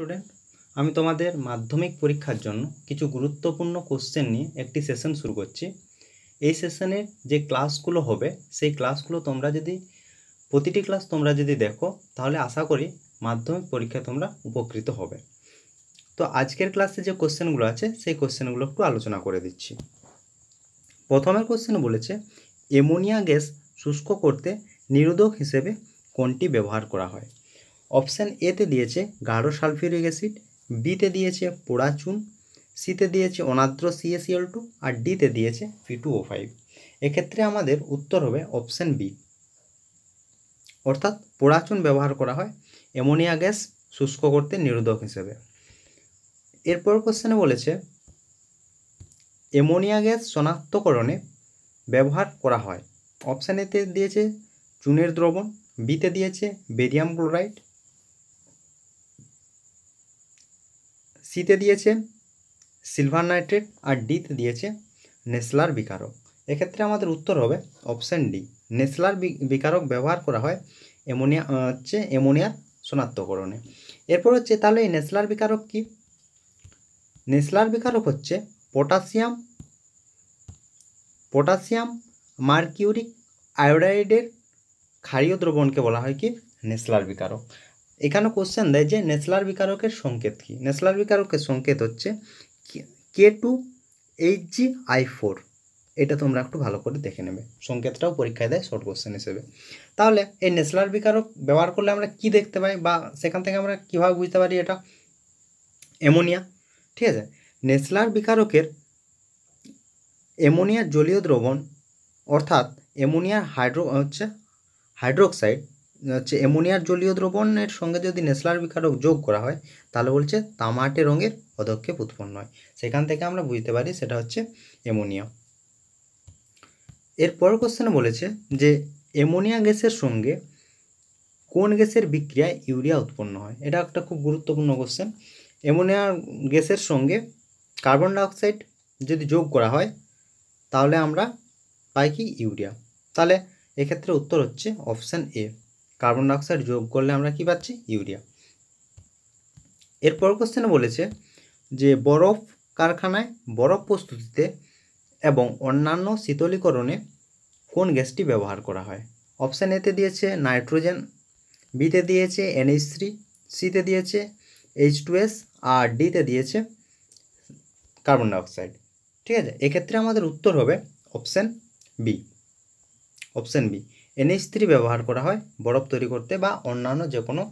student আমি তোমাদের মাধ্যমিক পরীক্ষার জন্য কিছু গুরুত্বপূর্ণ কোশ্চেন নিয়ে একটি সেশন শুরু করছি এই সেশনের যে ক্লাসগুলো হবে সেই ক্লাসগুলো তোমরা যদি প্রতিটি ক্লাস তোমরা যদি দেখো তাহলে আশা করি মাধ্যমিক পরীক্ষা তোমরা উপকৃত হবে তো আজকের ক্লাসে যে কোশ্চেনগুলো আছে সেই কোশ্চেনগুলো একটু আলোচনা করে দিচ্ছি প্রথমের কোশ্চেন বলেছে অ্যামোনিয়া গ্যাস শুষ্ক করতে নিরোধক হিসেবে কোনটি ব্যবহার করা হয় অপশান এতে দিয়েছে গাঢ় সালফিউরিক অ্যাসিড বিতে দিয়েছে পোড়া চুন সিতে দিয়েছে অনাদ্র সিএসিএল টু আর ডিতে দিয়েছে পি টু ও ফাইভ এক্ষেত্রে আমাদের উত্তর হবে অপশান বি অর্থাৎ পোড়াচুন ব্যবহার করা হয় অ্যামোনিয়া গ্যাস শুষ্ক করতে নিরোধক হিসেবে এরপর কোশ্চেনে বলেছে অ্যামোনিয়া গ্যাস শনাক্তকরণে ব্যবহার করা হয় অপশান এতে দিয়েছে চুনের দ্রবণ বিতে দিয়েছে বেরিয়াম ক্লোরাইড সিতে দিয়েছে সিলভার নাইট্রেট আর ডিতে দিয়েছে নেসলার বিকারক এক্ষেত্রে আমাদের উত্তর হবে অপশান ডি নেসলার বিকারক ব্যবহার করা হয় অ্যামোনিয়া হচ্ছে অ্যামোনিয়ার শনাক্তকরণে এরপর হচ্ছে তাহলে এই নেসলার বিকারক কি নেসলার বিকারক হচ্ছে পটাশিয়াম পটাশিয়াম মার্কিউরিক আয়োডাইডের ক্ষারীয় দ্রবণকে বলা হয় কি নেসলার বিকারক এখানে কোশ্চেন দেয় যে নেসলার বিকারকের সংকেত কি নেসলার বিকারকের সংকেত হচ্ছে K two H G I four এটা তোমরা একটু ভালো করে দেখে নেবে সংকেতটাও পরীক্ষায় দেয় শর্ট কোশ্চেন হিসেবে তাহলে এই নেসলার বিকারক ব্যবহার করলে আমরা কি দেখতে পাই বা সেখান থেকে আমরা কীভাবে বুঝতে পারি এটা অ্যামোনিয়া ঠিক আছে নেসলার বিকারকের অ্যামোনিয়া জলীয় দ্রবণ অর্থাৎ অ্যামোনিয়ার হাইড্রো হচ্ছে হাইড্রোক্সাইড হচ্ছে অ্যামোনিয়ার জলীয় দ্রবণের সঙ্গে যদি নেসলার বিকারক যোগ করা হয় তাহলে বলছে তামাটে রঙের পদক্ষেপ উৎপন্ন হয় সেখান থেকে আমরা বুঝতে পারি সেটা হচ্ছে অ্যামোনিয়া এর পরের কোশ্চেনে বলেছে যে অ্যামোনিয়া গ্যাসের সঙ্গে কোন গ্যাসের বিক্রিয়ায় ইউরিয়া উৎপন্ন হয় এটা একটা খুব গুরুত্বপূর্ণ কোশ্চেন অ্যামোনিয়া গ্যাসের সঙ্গে কার্বন ডাইঅক্সাইড যদি যোগ করা হয় তাহলে আমরা পাই কি ইউরিয়া তাহলে এক্ষেত্রে উত্তর হচ্ছে অপশান এ কার্বন ডাইঅক্সাইড যোগ করলে আমরা কি পাচ্ছি ইউরিয়া এরপর কোশ্চেনে বলেছে যে বরফ কারখানায় বরফ প্রস্তুতিতে এবং অন্যান্য শীতলীকরণে কোন গ্যাসটি ব্যবহার করা হয় অপশান এতে দিয়েছে নাইট্রোজেন বিতে দিয়েছে এনএইচ থ্রি সিতে দিয়েছে এইচ টু এস আর ডিতে দিয়েছে কার্বন ডাইঅক্সাইড ঠিক আছে এক্ষেত্রে আমাদের উত্তর হবে option B option B NH three ব্যবহার করা হয় বরফ তৈরি করতে বা অন্যান্য যে কোনো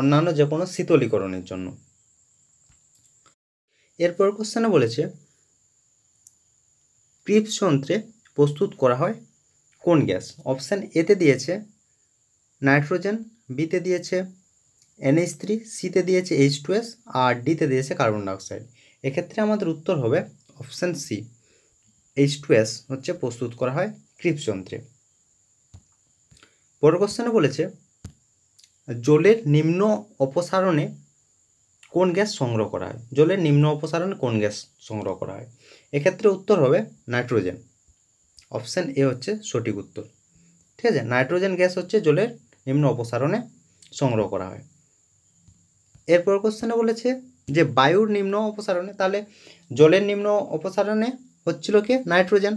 অন্যান্য যে কোনো শীতলীকরণের জন্য এরপর কোশ্চেনে বলেছে ক্রিপস যন্ত্রে প্রস্তুত করা হয় কোন গ্যাস অপশান এতে দিয়েছে নাইট্রোজেন বিতে দিয়েছে এনএইচ থ্রি সিতে দিয়েছে এইচ টু এস আর ডিতে দিয়েছে কার্বন ডাইঅক্সাইড এক্ষেত্রে আমাদের উত্তর হবে option C H two S হচ্ছে প্রস্তুত করা হয় ক্রিপস যন্ত্রে পরের কোশ্চেনে বলেছে জলের নিম্ন অপসারণে কোন গ্যাস সংগ্রহ করা হয় জলের নিম্ন অপসারণে কোন গ্যাস সংগ্রহ করা হয় এক্ষেত্রে উত্তর হবে নাইট্রোজেন অপশান এ হচ্ছে সঠিক উত্তর ঠিক আছে নাইট্রোজেন গ্যাস হচ্ছে জলের নিম্ন অপসারণে সংগ্রহ করা হয় এরপর কোশ্চেনে বলেছে যে বায়ুর নিম্ন অপসারণে তাহলে জলের নিম্ন অপসারণে হচ্ছিল কি নাইট্রোজেন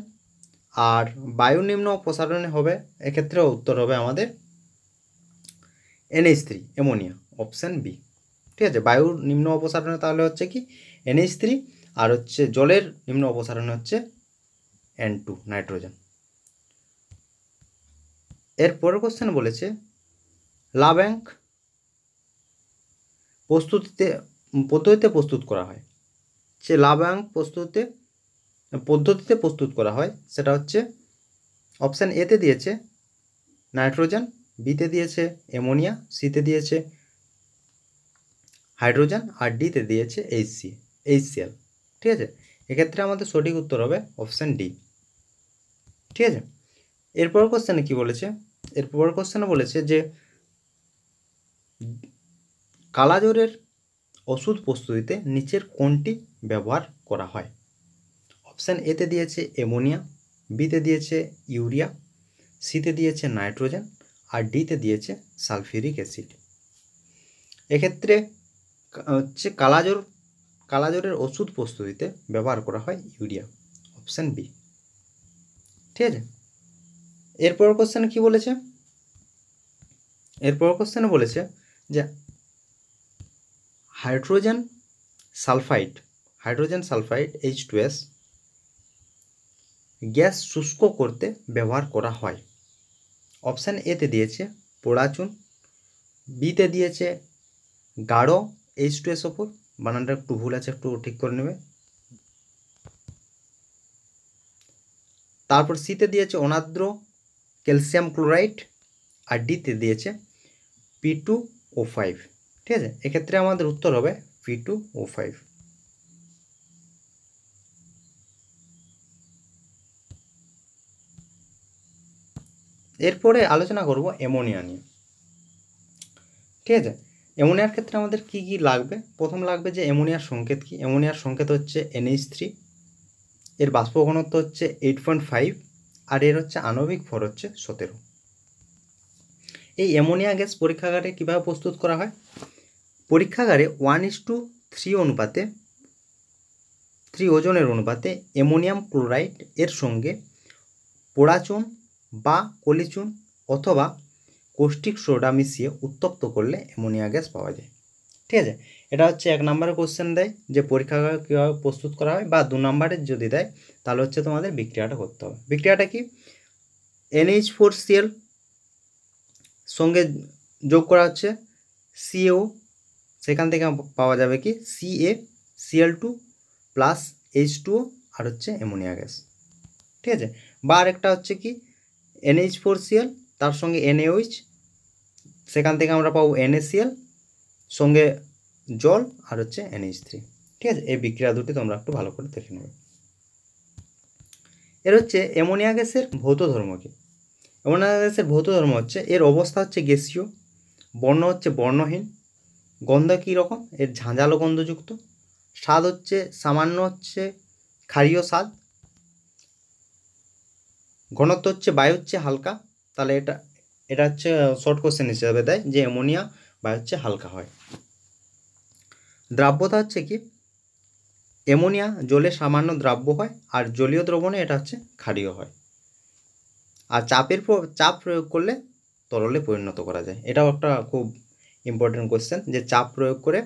আর বায়ু নিম্ন প্রসারণে হবে এক্ষেত্রে উত্তর হবে আমাদের NH three ammonia option B ঠিক আছে বায়ুর নিম্ন অপসারণে তাহলে হচ্ছে কি এনএইচ থ্রি আর হচ্ছে জলের নিম্ন অপসারণে হচ্ছে এন টু নাইট্রোজেন এরপরের কোশ্চেন বলেছে লাভ্যাঙ্ক প্রস্তুতিতে পদ্ধতিতে প্রস্তুত করা হয় সে লাভ্যাঙ্ক প্রস্তুতিতে পদ্ধতিতে প্রস্তুত করা হয় সেটা হচ্ছে অপশান এতে দিয়েছে নাইট্রোজেন বিতে দিয়েছে অ্যামোনিয়া সিতে দিয়েছে হাইড্রোজেন আর ডিতে দিয়েছে এইচ সি ঠিক আছে এক্ষেত্রে আমাদের সঠিক উত্তর হবে অপশান ডি ঠিক আছে এরপর কোশ্চেনে কি বলেছে এরপর কোশ্চেনে বলেছে যে কালাজোরের ওষুধ প্রস্তুতিতে নিচের কোনটি ব্যবহার করা হয় অপশান এতে দিয়েছে অ্যামোনিয়া বিতে দিয়েছে ইউরিয়া সিতে দিয়েছে নাইট্রোজেন আর ডিতে দিয়েছে সালফিউরিক অ্যাসিড এক্ষেত্রে হচ্ছে কালাজোর কালাজোরের ওষুধ প্রস্তুতিতে ব্যবহার করা হয় ইউরিয়া অপশান বি ঠিক আছে এরপর কোশ্চেন কি বলেছে এরপর কোশ্চেন বলেছে যে hydrogen sulphide hydrogen sulphide H two S gas শুষ্ক করতে ব্যবহার করা হয় অপশান এতে দিয়েছে পোড়াচুন বিতে দিয়েছে গাঢ় এইচ টু এস ওপর বানানটা একটু ভুল আছে একটু ঠিক করে নেবে তারপর সিতে দিয়েছে অনাদ্র ক্যালসিয়াম ক্লোরাইড আর ডিতে দিয়েছে পি টু ও ফাইভ ঠিক আছে এক্ষেত্রে আমাদের উত্তর হবে পি টু ও ফাইভ এরপরে আলোচনা করব অ্যামোনিয়া নিয়ে ঠিক আছে অ্যামোনিয়ার ক্ষেত্রে আমাদের কি কি লাগবে প্রথম লাগবে যে অ্যামোনিয়ার সংকেত কি অ্যামোনিয়ার সংকেত হচ্ছে এনএইচ থ্রি এর বাষ্প ঘনত্ব হচ্ছে এইট পয়েন্ট ফাইভ আর এর হচ্ছে আণবিক ফর হচ্ছে সতেরো এই অ্যামোনিয়া গ্যাস পরীক্ষাগারে কীভাবে প্রস্তুত করা হয় পরীক্ষাগারে ওয়ান ইস টু থ্রি অনুপাতে থ্রি ওজনের অনুপাতে অ্যামোনিয়াম ক্লোরাইড এর সঙ্গে পোড়াচুন বা কলিচুন অথবা কোষ্টিক সোডা মিশিয়ে উত্তপ্ত করলে অ্যামোনিয়া গ্যাস পাওয়া যায় ঠিক আছে এটা হচ্ছে এক নম্বরে কোশ্চেন দেয় যে পরীক্ষাগার কীভাবে প্রস্তুত করা হয় বা দু নম্বরের যদি দেয় তাহলে হচ্ছে তোমাদের বিক্রিয়াটা করতে হবে বিক্রিয়াটা কি এনএইচ ফোর সিএল সঙ্গে যোগ করা হচ্ছে সিও সেখান থেকে পাওয়া যাবে কি CA CL two plus H two আর হচ্ছে অ্যামোনিয়া গ্যাস ঠিক আছে বা আরেকটা হচ্ছে কি এনএইচ ফোর সিএল তার সঙ্গে এনএইচ সেখান থেকে আমরা পাবো এনএসিএল সঙ্গে জল আর হচ্ছে এনএইচ থ্রি ঠিক আছে এই বিক্রিয়া দুটি তোমরা একটু ভালো করে দেখে নেবে এর হচ্ছে অ্যামোনিয়া গ্যাসের ভৌত ধর্ম কি অ্যামোনিয়া গ্যাসের ভৌত ধর্ম হচ্ছে এর অবস্থা হচ্ছে গ্যাসীয় বর্ণ হচ্ছে বর্ণহীন গন্ধ কী রকম এর ঝাঁঝালো গন্ধযুক্ত স্বাদ হচ্ছে সামান্য হচ্ছে ক্ষারীয় স্বাদ ঘনত্ব হচ্ছে বায়ু হচ্ছে হালকা তাহলে এটা এটা হচ্ছে শর্ট কোশ্চেন হিসেবে দেয় যে অ্যামোনিয়া বায়ু হচ্ছে হালকা হয় দ্রাব্যতা হচ্ছে কি অ্যামোনিয়া জলে সামান্য দ্রাব্য হয় আর জলীয় দ্রবণে এটা হচ্ছে ক্ষারীয় হয় আর চাপের চাপ প্রয়োগ করলে তরলে পরিণত করা যায় এটাও একটা খুব ইম্পর্টেন্ট কোয়েশ্চেন যে চাপ প্রয়োগ করে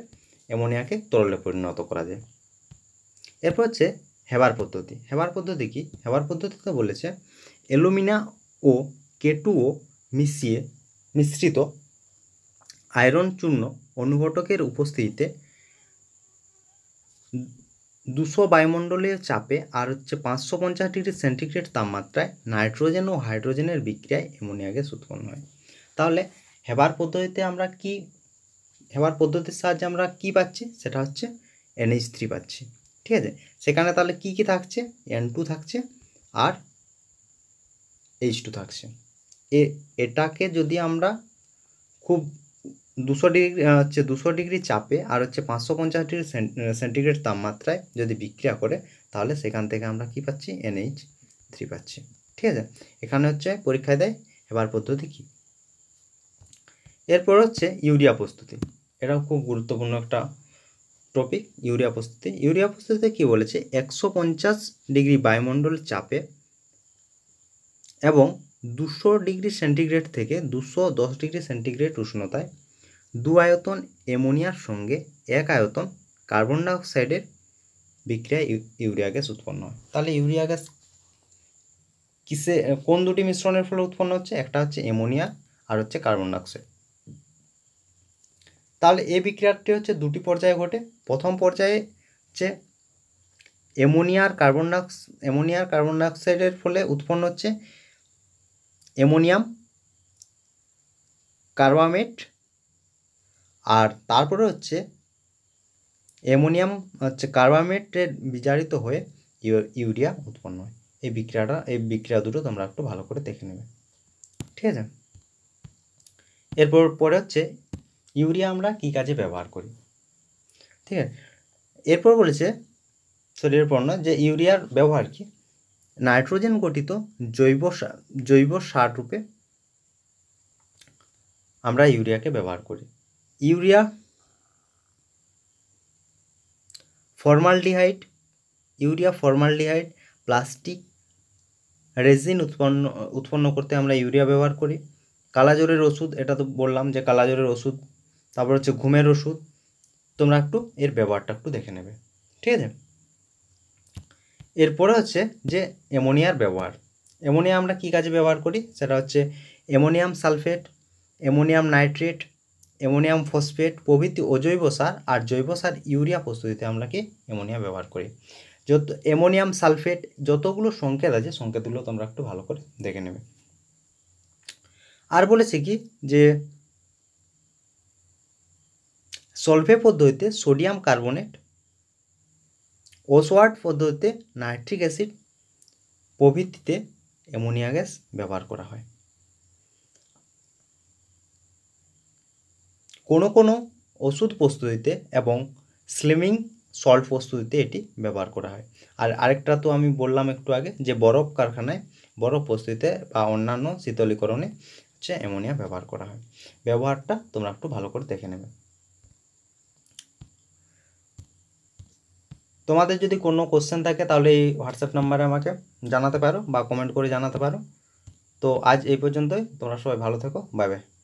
অ্যামোনিয়াকে তরলে পরিণত করা যায় এরপর হচ্ছে হেবার পদ্ধতি হেবার পদ্ধতি কি হেবার পদ্ধতিতে বলেছে অ্যালুমিনা ও কেটুও মিশিয়ে মিশ্রিত আয়রন চূর্ণ অনুঘটকের উপস্থিতিতে দুশো বায়ুমণ্ডলীয় চাপে আর হচ্ছে পাঁচশো পঞ্চাশ ডিগ্রি সেন্টিগ্রেড তাপমাত্রায় নাইট্রোজেন ও হাইড্রোজেনের বিক্রিয়ায় অ্যামোনিয়া গ্যাস উৎপন্ন হয় তাহলে হেবার পদ্ধতিতে আমরা কি হেবার পদ্ধতির সাহায্যে আমরা কি পাচ্ছি সেটা হচ্ছে এনএইচ থ্রি পাচ্ছি ঠিক আছে সেখানে তাহলে কি কি থাকছে এন টু থাকছে আর এইচ টু থাকছে এ এটাকে যদি আমরা খুব দুশো ডিগ্রি হচ্ছে দুশো ডিগ্রি চাপে আর হচ্ছে পাঁচশো পঞ্চাশ ডিগ্রি সেন্টিগ্রেড তাপমাত্রায় যদি বিক্রিয়া করে তাহলে সেখান থেকে আমরা কি পাচ্ছি এনএইচ থ্রি পাচ্ছি ঠিক আছে এখানে হচ্ছে পরীক্ষায় দেয় এবার পদ্ধতি কী এরপর হচ্ছে ইউরিয়া প্রস্তুতি এটাও খুব গুরুত্বপূর্ণ একটা টপিক ইউরিয়া প্রস্তুতি ইউরিয়া প্রস্তুতিতে কী বলেছে একশো পঞ্চাশ ডিগ্রি বায়ুমণ্ডল চাপে এবং দুশো ডিগ্রি সেন্টিগ্রেড থেকে দুশো দশ ডিগ্রি সেন্টিগ্রেড উষ্ণতায় দু আয়তন অ্যামোনিয়ার সঙ্গে এক আয়তন কার্বন ডাইঅক্সাইডের বিক্রিয়া ইউরিয়া গ্যাস উৎপন্ন হয় তাহলে ইউরিয়া গ্যাস কিসে কোন দুটি মিশ্রণের ফলে উৎপন্ন হচ্ছে একটা হচ্ছে অ্যামোনিয়া আর হচ্ছে কার্বন ডাইঅক্সাইড তাহলে এই বিক্রিয়াটি হচ্ছে দুটি পর্যায়ে ঘটে প্রথম পর্যায়ে হচ্ছে অ্যামোনিয়ার কার্বন ডাইঅক্স অ্যামোনিয়ার কার্বন ডাইঅক্সাইডের ফলে উৎপন্ন হচ্ছে অ্যামোনিয়াম কার্বামেট আর তারপরে হচ্ছে অ্যামোনিয়াম হচ্ছে কার্বামেটের বিজারিত হয়ে ইউরিয়া উৎপন্ন হয় এই বিক্রিয়াটা এই বিক্রিয়া দুটো তোমরা একটু ভালো করে দেখে নেবে ঠিক আছে এরপর পরে হচ্ছে ইউরিয়া আমরা কি কাজে ব্যবহার করি ঠিক আছে এরপর বলেছে শরীরের পণ্য যে ইউরিয়ার ব্যবহার কি নাইট্রোজেন গঠিত জৈব সার জৈব সার রূপে আমরা ইউরিয়াকে ব্যবহার করি urea formaldehyde urea formaldehyde plastic resin উৎপন্ন উৎপন্ন করতে আমরা ইউরিয়া ব্যবহার করি কালাজ্বরের ওষুধ এটা তো বললাম যে কালাজ্বরের ওষুধ তারপর হচ্ছে ঘুমের ওষুধ তোমরা একটু এর ব্যবহারটা একটু দেখে নেবে ঠিক আছে এরপরে হচ্ছে যে অ্যামোনিয়ার ব্যবহার অ্যামোনিয়া আমরা কি কাজে ব্যবহার করি সেটা হচ্ছে ammonium sulphate ammonium nitrate ammonium phosphate প্রভৃতি অজৈব সার আর জৈব সার ইউরিয়া প্রস্তুতিতে আমরা কি অ্যামোনিয়া ব্যবহার করি যত অ্যামোনিয়াম সালফেট যতগুলো সংকেত আছে সংকেতগুলো তোমরা একটু ভালো করে দেখে নেবে আর বলেছে কি যে সলফে পদ্ধতিতে সোডিয়াম কার্বনেট ওসওয়ার্ড পদ্ধতিতে নাইট্রিক অ্যাসিড প্রভৃতিতে অ্যামোনিয়া গ্যাস ব্যবহার করা হয় কোনো কোনো ওষুধ প্রস্তুতিতে এবং স্লিমিং সল্ট প্রস্তুতিতে এটি ব্যবহার করা হয় আর আরেকটা তো আমি বললাম একটু আগে যে বরফ কারখানায় বরফ প্রস্তুতিতে বা অন্যান্য শীতলীকরণে হচ্ছে অ্যামোনিয়া ব্যবহার করা হয় ব্যবহারটা তোমরা একটু ভালো করে দেখে নেবে তোমাদের যদি কোনো কোশ্চেন থাকে তাহলে এই হোয়াটসঅ্যাপ নাম্বারে আমাকে জানাতে পারো বা কমেন্ট করে জানাতে পারো তো আজ এই পর্যন্তই তোমরা সবাই ভালো থেকো বাই বাই